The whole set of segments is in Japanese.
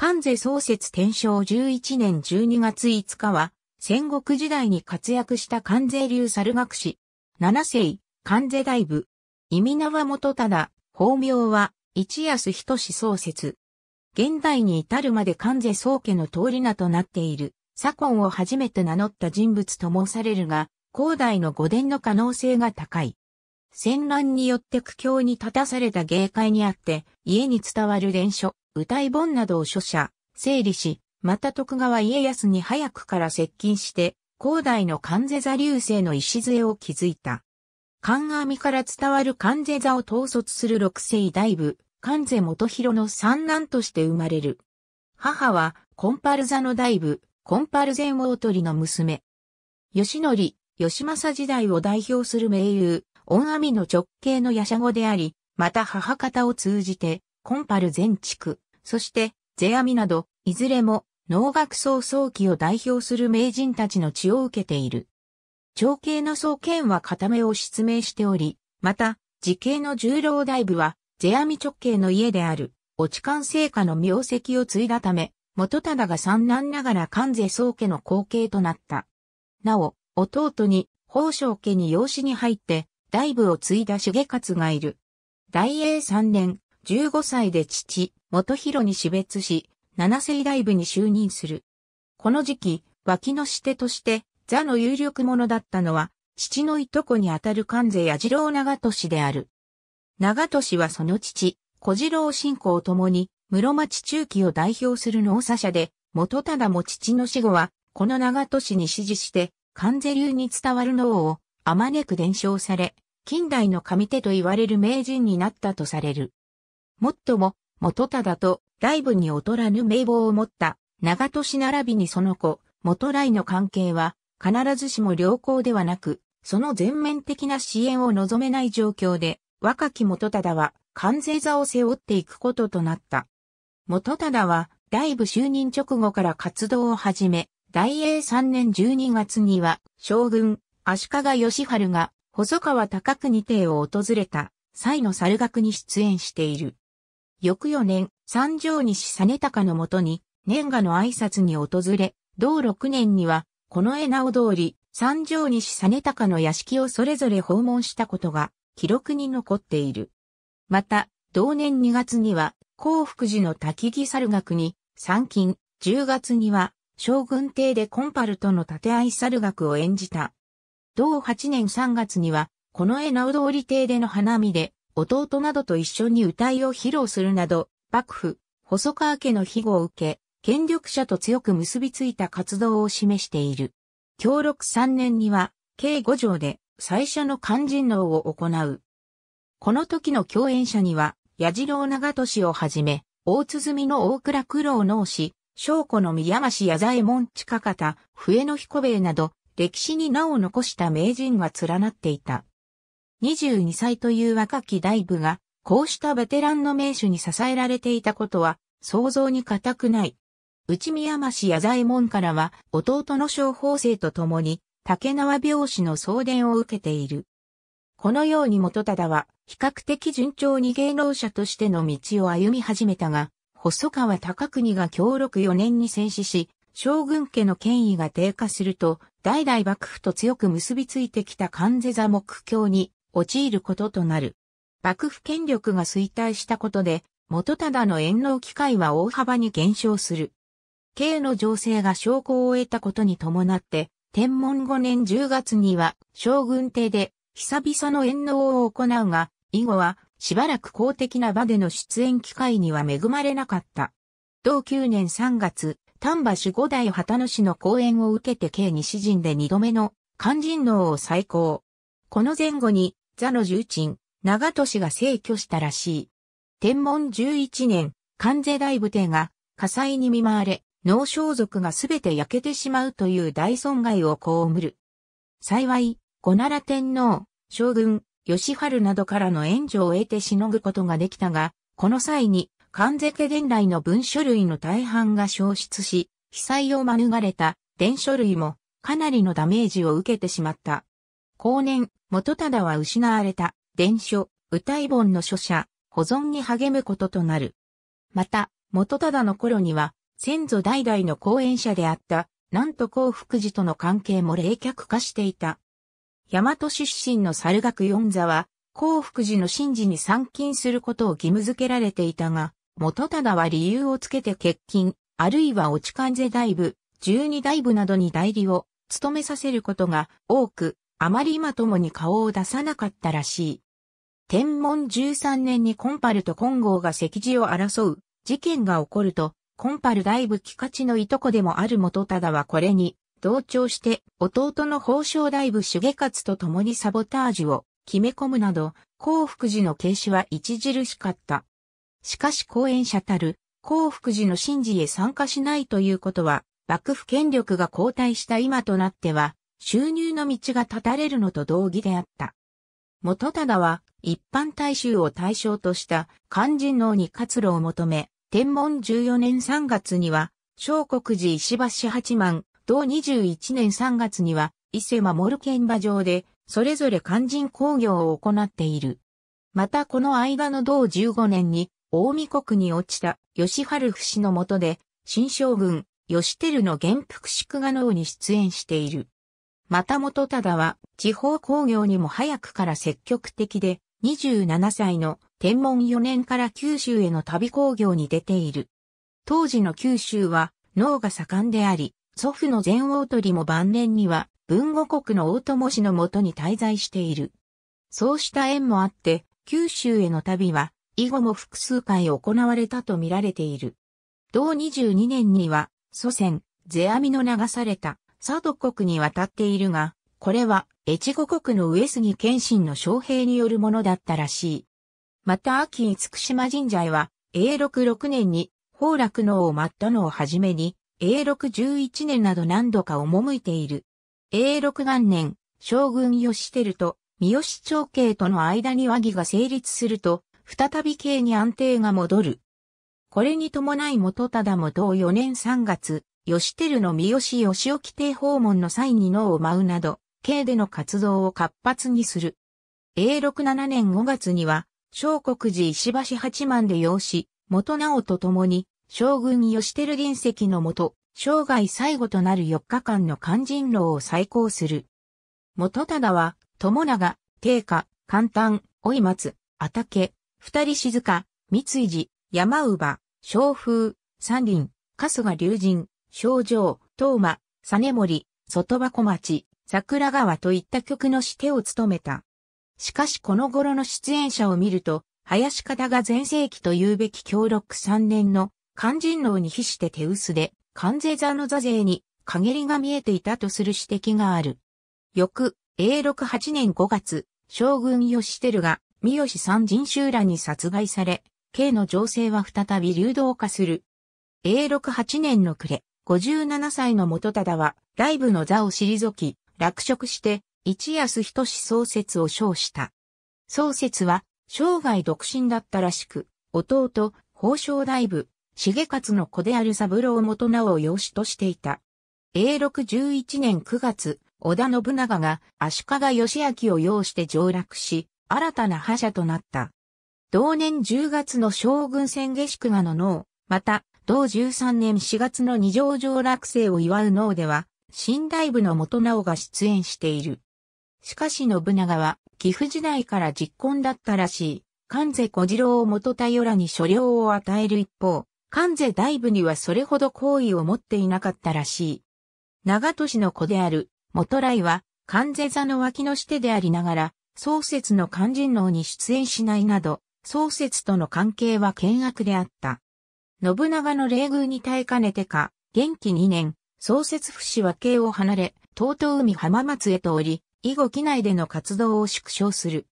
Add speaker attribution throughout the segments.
Speaker 1: 関税創設天正11年12月5日は、戦国時代に活躍した関税流猿学士、七世、関税大部、意味名は元忠、法名は、一安人志創設。現代に至るまで関税宗家の通り名となっている、左近を初めて名乗った人物と申されるが、後代の御殿の可能性が高い。戦乱によって苦境に立たされた芸会にあって、家に伝わる伝書、歌い本などを書写、整理し、また徳川家康に早くから接近して、広代の関税座流星の礎を築いた。関阿弥から伝わる関税座を統率する六世大部、関税元弘の三男として生まれる。母は、コンパル座の大部、コンパル前大鳥の娘。吉則、吉政時代を代表する名優、恩阿弥の直系のヤシャ語であり、また母方を通じて、コンパル全地区、そして、ゼアミなど、いずれも、農学創創期を代表する名人たちの血を受けている。長系の創建は片目を失明しており、また、時系の重労大部は、ゼアミ直系の家である、おち関聖家の名跡を継いだため、元忠が三男ながら関税宗家の後継となった。なお、弟に、宝生家に養子に入って、大部を継いだ重勝がいる。大英3年、15歳で父、元弘に死別し、七世大部に就任する。この時期、脇の捨てとして、座の有力者だったのは、父のいとこにあたる関税矢次郎長俊である。長俊はその父、小次郎信仰ともに、室町中期を代表する農作者で、元忠も父の死後は、この長俊に支持して、関税流に伝わる農を、あまねく伝承され、近代の神手と言われる名人になったとされる。もっとも、元忠と外部に劣らぬ名簿を持った長年並びにその子、元来の関係は必ずしも良好ではなく、その全面的な支援を望めない状況で、若き元忠は関税座を背負っていくこととなった。元忠は外部就任直後から活動を始め、大英3年12月には将軍、足利義春が細川高国邸を訪れた際の猿楽に出演している。翌4年、三条西実高のもとに年賀の挨拶に訪れ、同6年には、この絵直通り、三条西実高の屋敷をそれぞれ訪問したことが記録に残っている。また、同年2月には、幸福寺の滝木猿楽に、参勤、10月には、将軍邸でコンパルとの立て合い猿楽を演じた。同8年3月には、この絵直通り邸での花見で、弟などと一緒に歌いを披露するなど、幕府、細川家の庇護を受け、権力者と強く結びついた活動を示している。協力3年には、計5条で最初の肝心能を行う。この時の共演者には、矢次郎長俊をはじめ、大鼓の大倉九郎農師、証拠の宮増矢左衛門近方、笛の彦兵衛など、歴史に名を残した名人が連なっていた。22歳という若き大部が、こうしたベテランの名手に支えられていたことは、想像に難くない。内宮増や左衛門からは、弟の小法生と共に、竹縄病死の送電を受けている。このように元忠は、比較的順調に芸能者としての道を歩み始めたが、細川高国が協力4年に戦死し、将軍家の権威が低下すると、代々幕府と強く結びついてきた関世座目標に陥ることとなる。幕府権力が衰退したことで、元忠の援納機会は大幅に減少する。慶の情勢が証拠を得たことに伴って、天文5年10月には将軍邸で久々の援納を行うが、以後はしばらく公的な場での出演機会には恵まれなかった。同9年3月、丹波守護大旗野市の講演を受けて計西陣で二度目の肝心能を再興。この前後に、座の重鎮、長都氏が逝去したらしい。天文11年、関税大部帝が火災に見舞われ、農装族がすべて焼けてしまうという大損害を被る。幸い、五奈良天皇、将軍、吉春などからの援助を得てしのぐことができたが、この際に関世家伝来の文書類の大半が消失し、被災を免れた伝書類もかなりのダメージを受けてしまった。後年、元忠は失われた伝書、歌い本の書写、保存に励むこととなる。また、元忠の頃には、先祖代々の後援者であった、なんと幸福寺との関係も冷却化していた。大和出身の猿学四座は、幸福寺の神事に参勤することを義務付けられていたが、元忠は理由をつけて欠勤、あるいは落ち関税大部、十二大部などに代理を務めさせることが多く、あまり今ともに顔を出さなかったらしい。天文十三年にコンパルと金剛が席次を争う事件が起こると、コンパル大部勝ちのいとこでもある元忠はこれに同調して弟の宝生大部主下勝と共にサボタージュを決め込むなど、幸福寺の軽視は著しかった。しかし後援者たる、幸福寺の神事へ参加しないということは、幕府権力が後退した今となっては、収入の道が断たれるのと同義であった。元忠は、一般大衆を対象とした肝心能に活路を求め、天文14年3月には、小国寺石橋八幡、同21年3月には、伊勢守県馬場で、それぞれ肝心工業を行っている。またこの間の同15年に、大見国に落ちた吉春不氏のもとで、新将軍、吉照の元服祝賀能に出演している。また元忠は、地方工業にも早くから積極的で、27歳の天文4年から九州への旅工業に出ている。当時の九州は、農が盛んであり、祖父の前王鳥も晩年には、文後国の大友氏のもとに滞在している。そうした縁もあって、九州への旅は、以後も複数回行われたと見られている。同22年には、祖先、世阿弥の流された、佐渡国に渡っているが、これは、越後国の上杉謙信の将兵によるものだったらしい。また秋厳島神社へは、永禄6年に、宝楽のを待ったのをはじめに、永禄11年など何度か赴いている。永禄元年、将軍義輝と三好長慶との間に和議が成立すると、再び刑に安定が戻る。これに伴い元忠も同4年3月、吉照の三好義沖邸訪問の際に脳を舞うなど、刑での活動を活発にする。永禄7年5月には、小国寺石橋八幡で養子、元直と共に、将軍吉照原石のもと、生涯最後となる4日間の肝心牢を再興する。元忠は、友長、定家、簡単、追松、あたけ、二人静か、三井寺、山乳昭風、三輪、春日龍神、昭城、東馬、実森、外箱町、桜川といった曲の指定を務めた。しかしこの頃の出演者を見ると、林方が前世紀と言うべき協力三年の肝心能に比して手薄で、関税座の座勢に陰りが見えていたとする指摘がある。翌、A68 年5月、将軍義輝が三好三人集らに殺害され、刑の情勢は再び流動化する。永禄8年の暮れ、57歳の元忠は、ライブの座を退き、落職して、一安人氏創設を称した。創設は、生涯独身だったらしく、弟、宝生大部、重勝の子である三郎元直を養子としていた。永禄1一年9月、織田信長が足利義明を養して上洛し、新たな覇者となった。同年10月の将軍戦下宿賀の脳、また、同13年4月の二条城落成を祝う脳では、新大部の元直が出演している。しかし信長は、岐阜時代から実婚だったらしい、関税小次郎を元頼らに所領を与える一方、関税大部にはそれほど好意を持っていなかったらしい。長年の子である、元来は、関税座の脇の下でありながら、創設の肝心能に出演しないなど、創設との関係は険悪であった。信長の冷遇に耐えかねてか、元気2年、創設不死は慶を離れ、東東海浜松へと降り、以後機内での活動を縮小する。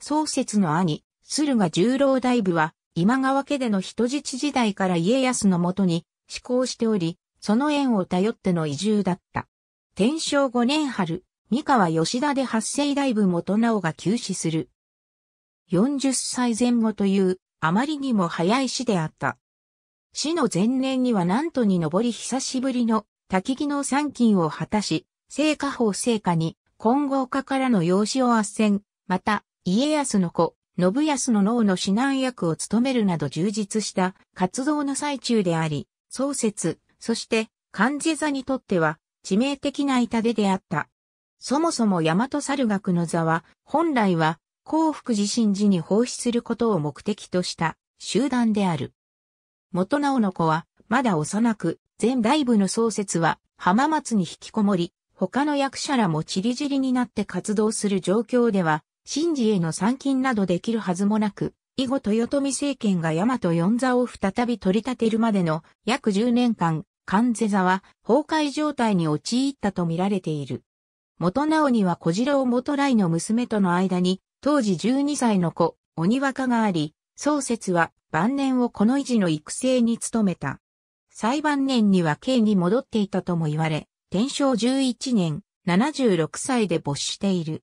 Speaker 1: 創設の兄、駿河十郎大部は、今川家での人質時代から家康のもとに、施行しており、その縁を頼っての移住だった。天正5年春、三河吉田で発生大部元直が休止する。40歳前後という、あまりにも早い死であった。死の前年には南都に上り久しぶりの滝木の参勤を果たし、聖火法聖火に、金剛家からの養子を斡旋、また、家康の子、信康の脳の指南役を務めるなど充実した活動の最中であり、創設、そして、関ジ座にとっては致命的な痛手であった。そもそも大和猿学の座は、本来は、幸福自身時に奉仕することを目的とした集団である。元直の子は、まだ幼く、前大部の創設は、浜松に引きこもり、他の役者らも散り散りになって活動する状況では、神事への参勤などできるはずもなく、以後豊臣政権が大和四座を再び取り立てるまでの約10年間、関瀬座は崩壊状態に陥ったと見られている。元直には小次郎元来の娘との間に、当時12歳の子、鬼若があり、宗節は晩年をこの維持の育成に努めた。最晩年には刑に戻っていたとも言われ、天正11年、76歳で没している。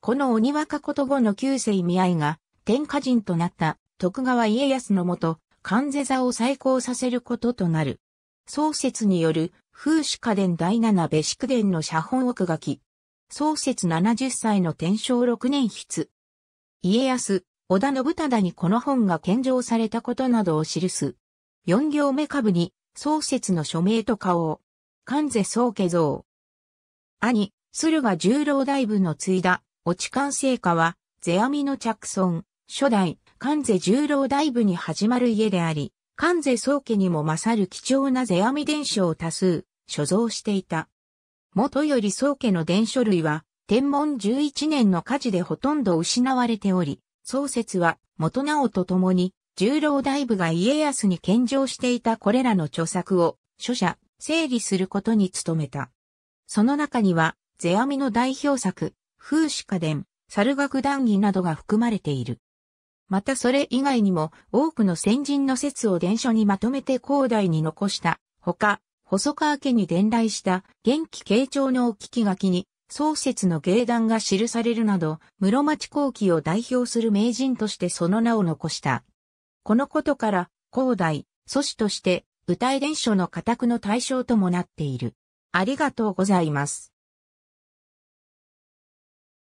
Speaker 1: この鬼若こと後の旧世見合いが、天下人となった徳川家康のもと、関世座を再興させることとなる。創設による、風主家伝第七部宿伝の写本奥書き、創設70歳の天正6年筆。家康、織田信忠にこの本が献上されたことなどを記す。4行目下部に、創設の署名と顔を、関税宗家像。兄、駿河十郎大部の継いだ、落関聖家は、世阿弥の着尊、初代、関税十郎大部に始まる家であり、関税宗家にも勝る貴重な世阿弥伝承を多数、所蔵していた。元より宗家の伝書類は、天文11年の火事でほとんど失われており、創設は元直と共に、重老大部が家康に献上していたこれらの著作を、著者、整理することに努めた。その中には、世阿弥の代表作、風刺家伝、猿楽談義などが含まれている。またそれ以外にも多くの先人の説を伝書にまとめて後代に残したほか、細川家に伝来した元気慶長のお聞き書きに、創設の芸団が記されるなど、室町後期を代表する名人としてその名を残した。このことから、高代、祖師として、舞台伝書の家宅の対象ともなっている。ありがとうございます。